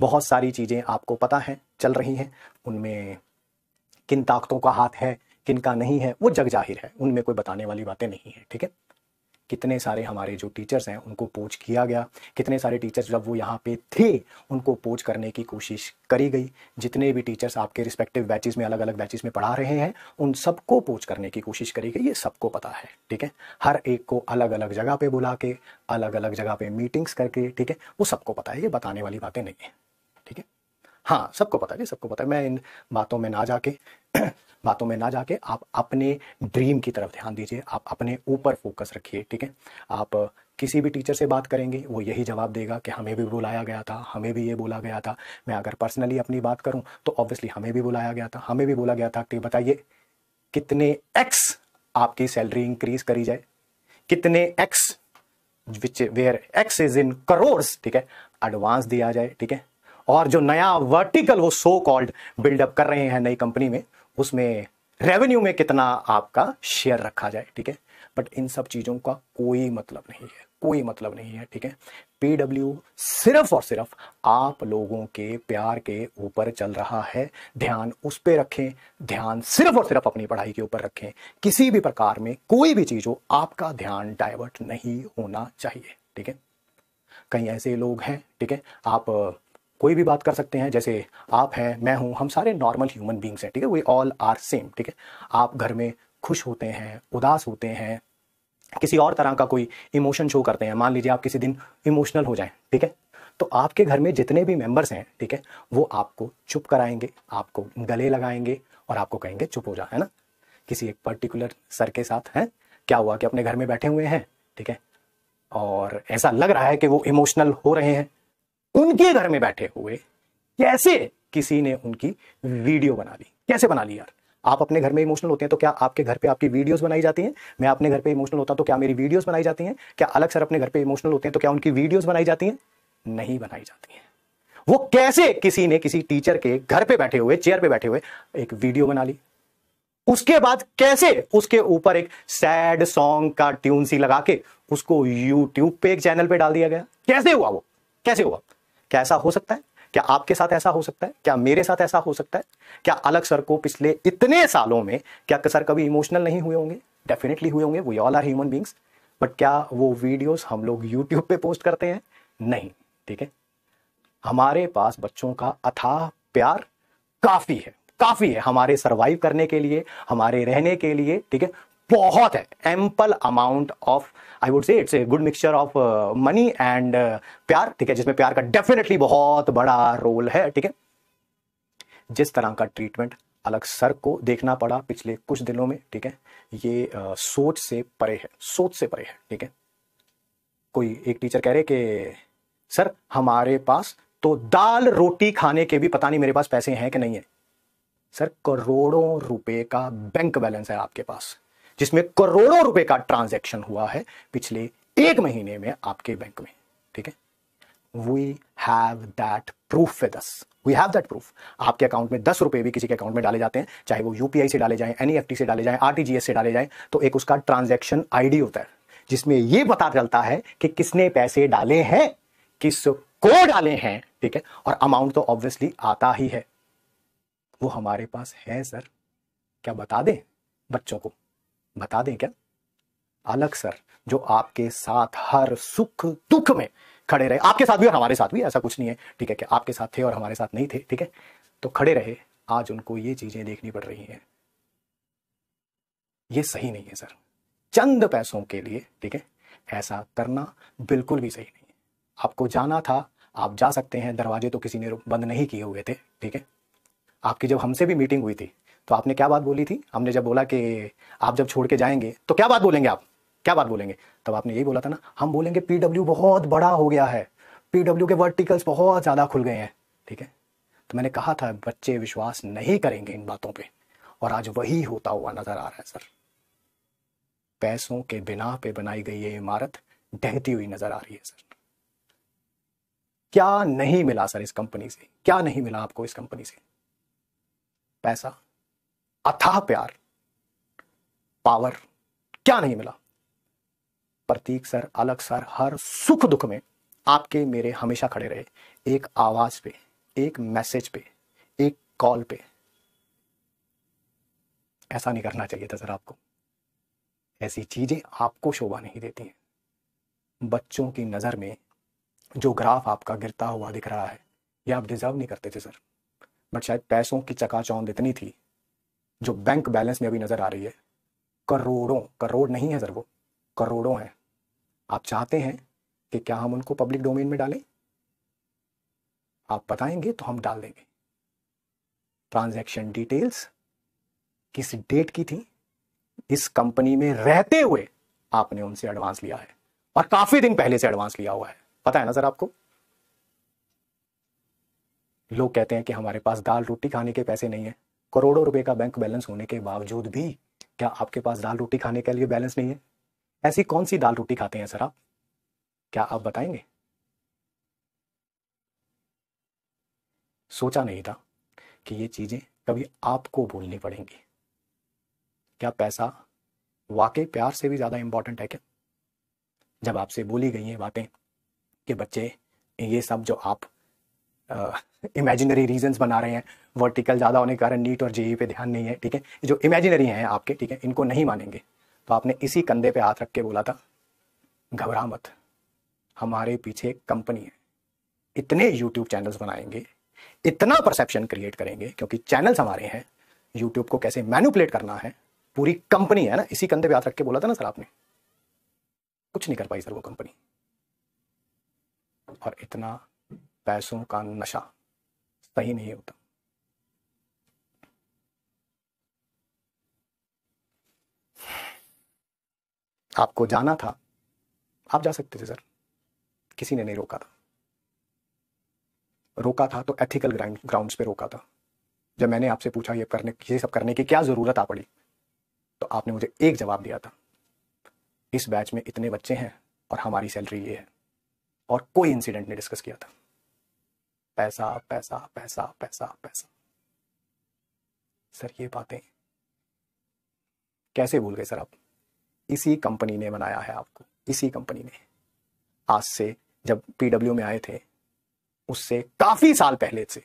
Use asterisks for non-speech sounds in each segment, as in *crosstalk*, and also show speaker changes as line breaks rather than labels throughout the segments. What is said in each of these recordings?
बहुत सारी चीज़ें आपको पता है चल रही हैं उनमें किन ताकतों का हाथ है किन का नहीं है वो जग जाहिर है उनमें कोई बताने वाली बातें नहीं है ठीक है कितने सारे हमारे जो टीचर्स हैं उनको पोच किया गया कितने सारे टीचर्स जब वो यहाँ पे थे उनको पोच करने की कोशिश करी गई जितने भी टीचर्स आपके रिस्पेक्टिव बैचेस में अलग अलग बैचेस में पढ़ा रहे हैं उन सबको पोच करने की कोशिश करी गई ये सबको पता है ठीक है हर एक को अलग अलग जगह पे बुला के अलग अलग जगह पे मीटिंग्स करके ठीक है वो सबको पता है ये बताने वाली बातें नहीं है हाँ सबको पता है सबको पता है मैं इन बातों में ना जाके *clears throat* बातों में ना जाके आप अपने ड्रीम की तरफ ध्यान दीजिए आप अपने ऊपर फोकस रखिए ठीक है आप किसी भी टीचर से बात करेंगे वो यही जवाब देगा कि हमें भी बुलाया गया था हमें भी ये बोला गया था मैं अगर पर्सनली अपनी बात करूं तो ऑब्वियसली हमें भी बुलाया गया था हमें भी बोला गया था कि बताइए कितने एक्स आपकी सैलरी इंक्रीज करी जाए कितने X which where X is in crores ठीक है एडवांस दिया जाए ठीक है और जो नया वर्टिकल वो सो कॉल्ड बिल्डअप कर रहे हैं नई कंपनी में उसमें रेवेन्यू में कितना आपका शेयर रखा जाए ठीक है बट इन सब चीज़ों का कोई मतलब नहीं है कोई मतलब नहीं है ठीक है पीडब्ल्यू सिर्फ और सिर्फ आप लोगों के प्यार के ऊपर चल रहा है ध्यान उस पर रखें ध्यान सिर्फ और सिर्फ अपनी पढ़ाई के ऊपर रखें किसी भी प्रकार में कोई भी चीज़ हो आपका ध्यान डाइवर्ट नहीं होना चाहिए ठीक है कहीं ऐसे लोग हैं ठीक है आप कोई भी बात कर सकते हैं जैसे आप हैं मैं हूं हम सारे नॉर्मल ह्यूमन बींग्स हैं ठीक है वी ऑल आर सेम ठीक है आप घर में खुश होते हैं उदास होते हैं किसी और तरह का कोई इमोशन शो करते हैं मान लीजिए आप किसी दिन इमोशनल हो जाए ठीक है तो आपके घर में जितने भी मेंबर्स हैं ठीक है वो आपको चुप कराएंगे आपको गले लगाएंगे और आपको कहेंगे चुप हो जा है ना किसी एक पर्टिकुलर सर के साथ हैं क्या हुआ कि अपने घर में बैठे हुए हैं ठीक है और ऐसा लग रहा है कि वो इमोशनल हो रहे हैं उनके घर में बैठे हुए कैसे किसी ने उनकी वीडियो बना ली कैसे बना ली यार आप अपने घर में इमोशनल होते हैं तो क्या आपके घर पे आपकी वीडियोस बनाई जाती हैं मैं अपने घर पे इमोशनल होता तो क्या मेरी वीडियोस बनाई जाती हैं क्या अलग सर अपने घर पे इमोशनल होते हैं तो क्या उनकी वीडियोस बनाई जाती हैं नहीं बनाई जाती हैं वो कैसे किसी ने किसी टीचर के घर पे बैठे हुए चेयर पे बैठे हुए एक वीडियो बना ली उसके बाद कैसे उसके ऊपर एक सैड सॉन्ग का ट्यून सी लगा के उसको यूट्यूब पे एक चैनल पे डाल दिया गया कैसे हुआ वो कैसे हुआ क्या ऐसा हो सकता है क्या आपके साथ ऐसा हो सकता है क्या मेरे साथ ऐसा हो सकता है क्या अलग सर को पिछले इतने सालों में क्या सर कभी इमोशनल नहीं हुए होंगे डेफिनेटली हुए होंगे we all are human beings but क्या वो वीडियोस हम लोग यूट्यूब पे पोस्ट करते हैं नहीं ठीक है हमारे पास बच्चों का अथाह प्यार काफ़ी है काफ़ी है हमारे सरवाइव करने के लिए हमारे रहने के लिए ठीक है बहुत है ample amount of I would say it's a good mixture of money and pyaar ठीक है जिसमें प्यार का डेफिनेटली बहुत बड़ा रोल है ठीक है जिस तरह का ट्रीटमेंट अलग सर को देखना पड़ा पिछले कुछ दिनों में ठीक है ये आ, uh, सोच से परे है सोच से परे है ठीक है कोई एक टीचर कह रहे कि सर हमारे पास तो दाल रोटी खाने के भी पता नहीं मेरे पास पैसे हैं कि नहीं है सर करोड़ों रुपए का बैंक बैलेंस है आपके पास जिसमें करोड़ों रुपए का ट्रांजैक्शन हुआ है पिछले एक महीने में आपके बैंक में ठीक है we have that proof with us we have that proof आपके अकाउंट में दस रुपए भी किसी के अकाउंट में डाले जाते हैं चाहे वो यूपीआई से डाले जाए एनईएफटी e से डाले जाए आरटीजीएस से डाले जाए तो एक उसका ट्रांजेक्शन आईडी होता है जिसमें यह पता चलता है कि किसने पैसे डाले हैं किस को डाले हैं ठीक है और अमाउंट तो ऑब्वियसली आता ही है वो हमारे पास है सर क्या बता दें बच्चों को बता दें क्या अलग सर जो आपके साथ हर सुख दुख में खड़े रहे आपके साथ भी और हमारे साथ भी ऐसा कुछ नहीं है ठीक है कि आपके साथ थे और हमारे साथ नहीं थे ठीक है तो खड़े रहे आज उनको ये चीजें देखनी पड़ रही हैं ये सही नहीं है सर चंद पैसों के लिए ठीक है ऐसा करना बिल्कुल भी सही नहीं है आपको जाना था आप जा सकते हैं दरवाजे तो किसी ने बंद नहीं किए हुए थे ठीक है आपकी जब हमसे भी मीटिंग हुई थी तो आपने क्या बात बोली थी हमने जब बोला कि आप जब छोड़ के जाएंगे तो क्या बात बोलेंगे आप क्या बात बोलेंगे तब आपने यही बोला था ना हम बोलेंगे पीडब्ल्यू बहुत बड़ा हो गया है पीडब्ल्यू के वर्टिकल्स बहुत ज़्यादा खुल गए हैं ठीक है तो मैंने कहा था बच्चे विश्वास नहीं करेंगे इन बातों पे और आज वही होता हुआ नजर आ रहा है सर पैसों के बिना पे बनाई गई ये इमारत ढहती हुई नजर आ रही है सर क्या नहीं मिला सर इस कंपनी से क्या नहीं मिला आपको इस कंपनी से पैसा अथाह प्यार पावर क्या नहीं मिला प्रतीक सर अलग सर हर सुख दुख में आपके मेरे हमेशा खड़े रहे एक आवाज पे एक मैसेज पे एक कॉल पे ऐसा नहीं करना चाहिए था सर आपको ऐसी चीजें आपको शोभा नहीं देती हैं बच्चों की नज़र में जो ग्राफ आपका गिरता हुआ दिख रहा है यह आप डिजर्व नहीं करते थे सर बट शायद पैसों की चकाचौंध इतनी थी जो बैंक बैलेंस में अभी नज़र आ रही है करोड़ों करोड़ नहीं है सर वो करोड़ों हैं आप चाहते हैं कि क्या हम उनको पब्लिक डोमेन में डालें आप बताएंगे तो हम डाल देंगे ट्रांजैक्शन डिटेल्स किस डेट की थी इस कंपनी में रहते हुए आपने उनसे एडवांस लिया है और काफी दिन पहले से एडवांस लिया हुआ है पता है ना सर आपको लोग कहते हैं कि हमारे पास दाल रोटी खाने के पैसे नहीं है करोड़ों रुपए का बैंक बैलेंस होने के बावजूद भी क्या आपके पास दाल रोटी खाने के लिए बैलेंस नहीं है ऐसी कौन सी दाल रोटी खाते हैं सर आप क्या आप बताएंगे सोचा नहीं था कि ये चीजें कभी आपको भूलनी पड़ेंगी क्या पैसा वाकई प्यार से भी ज्यादा इंपॉर्टेंट है क्या जब आपसे बोली गई है बातें कि बच्चे ये सब जो आप इमेजिनरी uh, रीजंस बना रहे हैं वर्टिकल ज़्यादा होने के कारण नीट और जेई पे ध्यान नहीं है ठीक है जो इमेजिनरी हैं आपके ठीक है इनको नहीं मानेंगे तो आपने इसी कंधे पे हाथ रख के बोला था घबरा मत हमारे पीछे कंपनी है इतने यूट्यूब चैनल्स बनाएंगे इतना परसेप्शन क्रिएट करेंगे क्योंकि चैनल्स हमारे हैं यूट्यूब को कैसे मैनुपलेट करना है पूरी कंपनी है ना इसी कंधे पे हाथ रख के बोला था ना सर आपने कुछ नहीं कर पाई सर वो कंपनी और इतना पैसों का नशा सही नहीं होता आपको जाना था आप जा सकते थे सर किसी ने नहीं रोका था रोका था तो एथिकल ग्राउंड ग्राउंड्स पे रोका था जब मैंने आपसे पूछा ये करने ये सब करने की क्या ज़रूरत आ पड़ी तो आपने मुझे एक जवाब दिया था इस बैच में इतने बच्चे हैं और हमारी सैलरी ये है और कोई इंसिडेंट नहीं डिस्कस किया था पैसा पैसा पैसा पैसा पैसा सर ये बातें कैसे भूल गए सर आप इसी कंपनी ने बनाया है आपको इसी कंपनी ने आज से जब पीडब्ल्यू में आए थे उससे काफी साल पहले से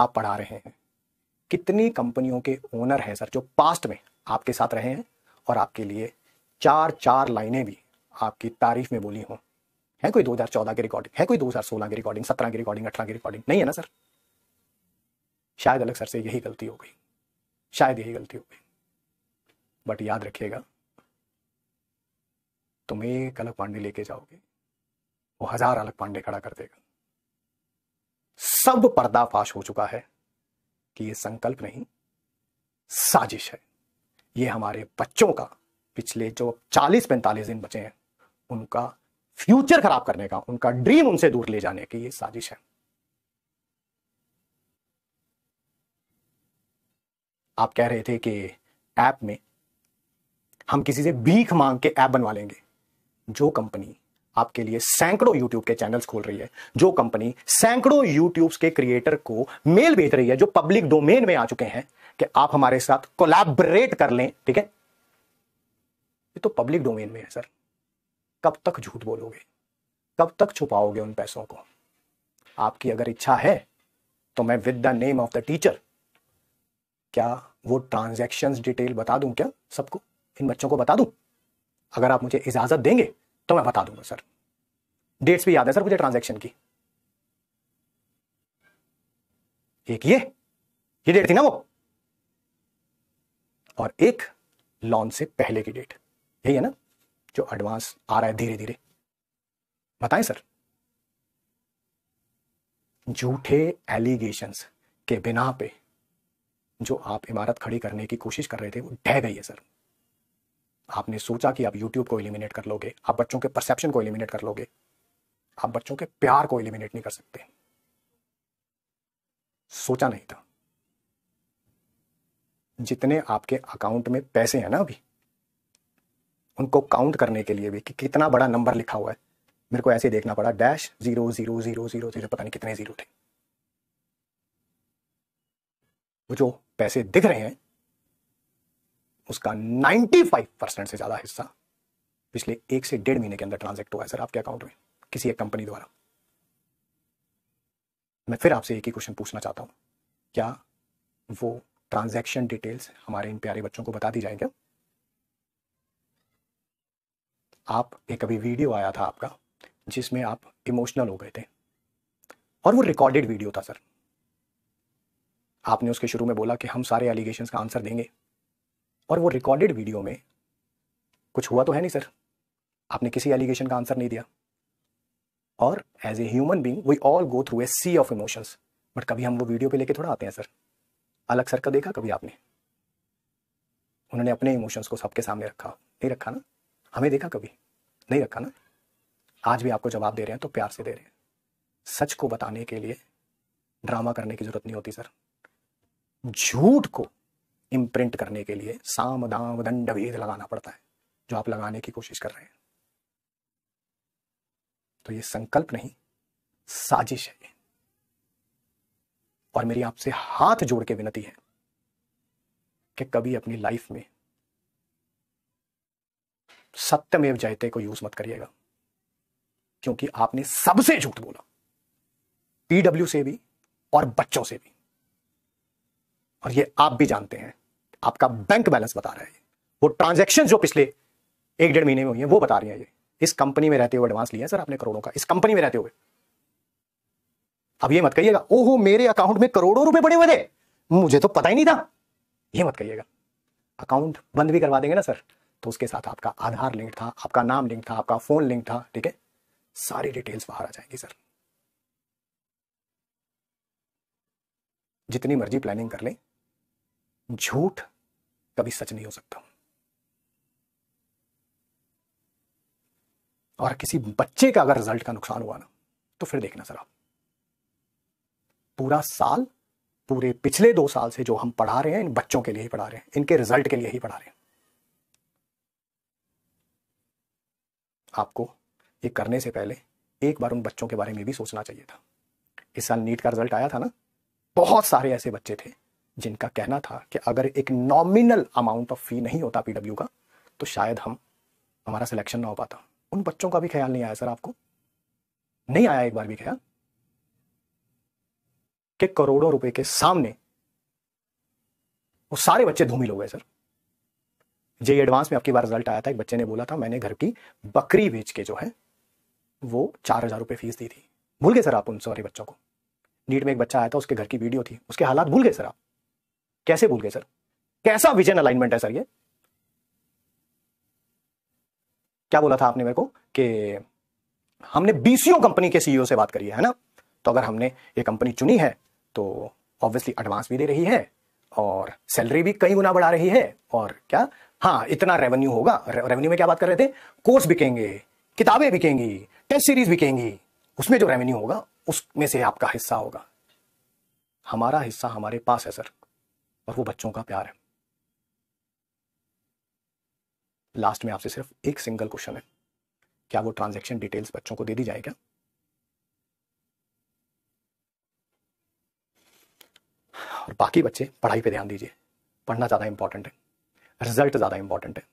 आप पढ़ा रहे हैं कितनी कंपनियों के ओनर हैं सर जो पास्ट में आपके साथ रहे हैं और आपके लिए चार चार लाइनें भी आपकी तारीफ में बोली हूं है कोई 2014 की रिकॉर्डिंग है कोई 2016 की रिकॉर्डिंग 17 की रिकॉर्डिंग 18 की रिकॉर्डिंग नहीं है ना सर शायद अलग सर से यही गलती हो गई शायद यही गलती हो गई बट याद रखिएगा तुम एक अलग पांडे लेके जाओगे वो हजार अलग पांडे खड़ा कर देगा सब पर्दाफाश हो चुका है कि ये संकल्प नहीं साजिश है ये हमारे बच्चों का पिछले जो 40-45 दिन बचे हैं उनका फ्यूचर खराब करने का उनका ड्रीम उनसे दूर ले जाने की ये साजिश है आप कह रहे थे कि ऐप में हम किसी से भीख मांग के ऐप बनवा लेंगे जो कंपनी आपके लिए सैकड़ों यूट्यूब के चैनल्स खोल रही है जो कंपनी सैकड़ों यूट्यूब के क्रिएटर को मेल भेज रही है जो पब्लिक डोमेन में आ चुके हैं कि आप हमारे साथ कोलैबोरेट कर लें ठीक है ये तो पब्लिक डोमेन में है सर कब तक झूठ बोलोगे कब तक छुपाओगे उन पैसों को आपकी अगर इच्छा है तो मैं with the name of the teacher क्या वो ट्रांजेक्शन डिटेल बता दूं क्या सबको इन बच्चों को बता दूं अगर आप मुझे इजाजत देंगे तो मैं बता दूंगा सर डेट्स भी याद है सर मुझे ट्रांजेक्शन की एक ये ये डेट थी ना वो और एक लॉन्च से पहले की डेट यही है ना जो एडवांस आ रहा है धीरे धीरे बताएं सर झूठे एलिगेशंस के बिना पे जो आप इमारत खड़ी करने की कोशिश कर रहे थे वो ढह गई है सर आपने सोचा कि आप YouTube को एलिमिनेट कर लोगे आप बच्चों के परसेप्शन को एलिमिनेट कर लोगे आप बच्चों के प्यार को एलिमिनेट नहीं कर सकते सोचा नहीं था जितने आपके अकाउंट में पैसे हैं ना अभी उनको काउंट करने के लिए भी कि कितना बड़ा नंबर लिखा हुआ है मेरे को ऐसे ही देखना पड़ा dash zero zero zero zero zero पता नहीं कितने जीरो थे वो जो पैसे दिख रहे हैं उसका 95 परसेंट से ज्यादा हिस्सा पिछले एक से डेढ़ महीने के अंदर ट्रांजेक्ट हुआ है सर आपके अकाउंट में किसी एक कंपनी द्वारा मैं फिर आपसे एक ही क्वेश्चन पूछना चाहता हूं क्या वो ट्रांजैक्शन डिटेल्स हमारे इन प्यारे बच्चों को बता दी जाएंगे आप एक अभी वीडियो आया था आपका जिसमें आप इमोशनल हो गए थे और वो रिकॉर्डेड वीडियो था सर आपने उसके शुरू में बोला कि हम सारे एलिगेशन का आंसर देंगे और वो रिकॉर्डेड वीडियो में कुछ हुआ तो है नहीं सर आपने किसी एलिगेशन का आंसर नहीं दिया और as a human being we all go through a sea of emotions but कभी हम वो वीडियो पे लेके थोड़ा आते हैं सर अलग सर का देखा कभी आपने उन्होंने अपने इमोशंस को सबके सामने रखा नहीं रखा ना हमें देखा कभी नहीं रखा ना आज भी आपको जवाब दे रहे हैं तो प्यार से दे रहे हैं सच को बताने के लिए ड्रामा करने की जरूरत नहीं होती सर झूठ को इम्प्रिंट करने के लिए साम दाम दंड भेद लगाना पड़ता है जो आप लगाने की कोशिश कर रहे हैं तो ये संकल्प नहीं साजिश है और मेरी आपसे हाथ जोड़ के विनती है कि कभी अपनी लाइफ में सत्यमेव जयते को यूज मत करिएगा क्योंकि आपने सबसे झूठ बोला पीडब्ल्यू से भी और बच्चों से भी और ये आप भी जानते हैं आपका बैंक बैलेंस बता रहा है वो ट्रांजैक्शन जो पिछले एक डेढ़ महीने में हुई है वो बता रही है ये इस कंपनी में रहते हुए एडवांस लिया सर आपने करोड़ों का इस कंपनी में रहते हुए अब ये मत कहिएगा ओहो मेरे अकाउंट में करोड़ों रुपए पड़े हुए थे मुझे तो पता ही नहीं था ये मत कहिएगा अकाउंट बंद भी करवा देंगे ना सर तो उसके साथ आपका आधार लिंक था आपका नाम लिंक था आपका फोन लिंक था ठीक है सारी डिटेल्स बाहर आ जाएंगी सर जितनी मर्जी प्लानिंग कर लें झूठ कभी सच नहीं हो सकता और किसी बच्चे का अगर रिजल्ट का नुकसान हुआ ना तो फिर देखना सर आप पूरा साल पूरे पिछले दो साल से जो हम पढ़ा रहे हैं इन बच्चों के लिए ही पढ़ा रहे हैं इनके रिजल्ट के लिए ही पढ़ा रहे हैं आपको ये करने से पहले एक बार उन बच्चों के बारे में भी सोचना चाहिए था इस साल नीट का रिजल्ट आया था ना बहुत सारे ऐसे बच्चे थे जिनका कहना था कि अगर एक नॉमिनल अमाउंट ऑफ फी नहीं होता पीडब्ल्यू का तो शायद हम हमारा सिलेक्शन ना हो पाता उन बच्चों का भी ख्याल नहीं आया सर आपको नहीं आया एक बार भी ख्याल कि करोड़ों रुपए के सामने वो सारे बच्चे धूमिल हो गए सर जे एडवांस में आपकी बार रिजल्ट आया था एक बच्चे ने बोला था मैंने घर की बकरी बेच के जो है वो चार हज़ार रुपये फीस दी थी भूल गए सर आप उन सारे बच्चों को नीट में एक बच्चा आया था उसके घर की वीडियो थी उसके हालात भूल गए सर आप कैसे भूल गए सर कैसा विजन अलाइनमेंट है सर ये क्या बोला था आपने मेरे को कि हमने बीसीओ कंपनी के सीईओ e से बात करी है ना तो अगर हमने ये कंपनी चुनी है तो ऑब्वियसली एडवांस भी दे रही है और सैलरी भी कई गुना बढ़ा रही है और क्या हाँ इतना रेवेन्यू होगा रेवेन्यू में क्या बात कर रहे थे कोर्स बिकेंगे किताबें बिकेंगी टेस्ट सीरीज बिकेंगी उसमें जो रेवेन्यू होगा उसमें से आपका हिस्सा होगा हमारा हिस्सा हमारे पास है सर और वो बच्चों का प्यार है लास्ट में आपसे सिर्फ एक सिंगल क्वेश्चन है क्या वो ट्रांजैक्शन डिटेल्स बच्चों को दे दी जाएगा और बाकी बच्चे पढ़ाई पे ध्यान दीजिए पढ़ना ज़्यादा इंपॉर्टेंट है रिजल्ट ज़्यादा इंपॉर्टेंट है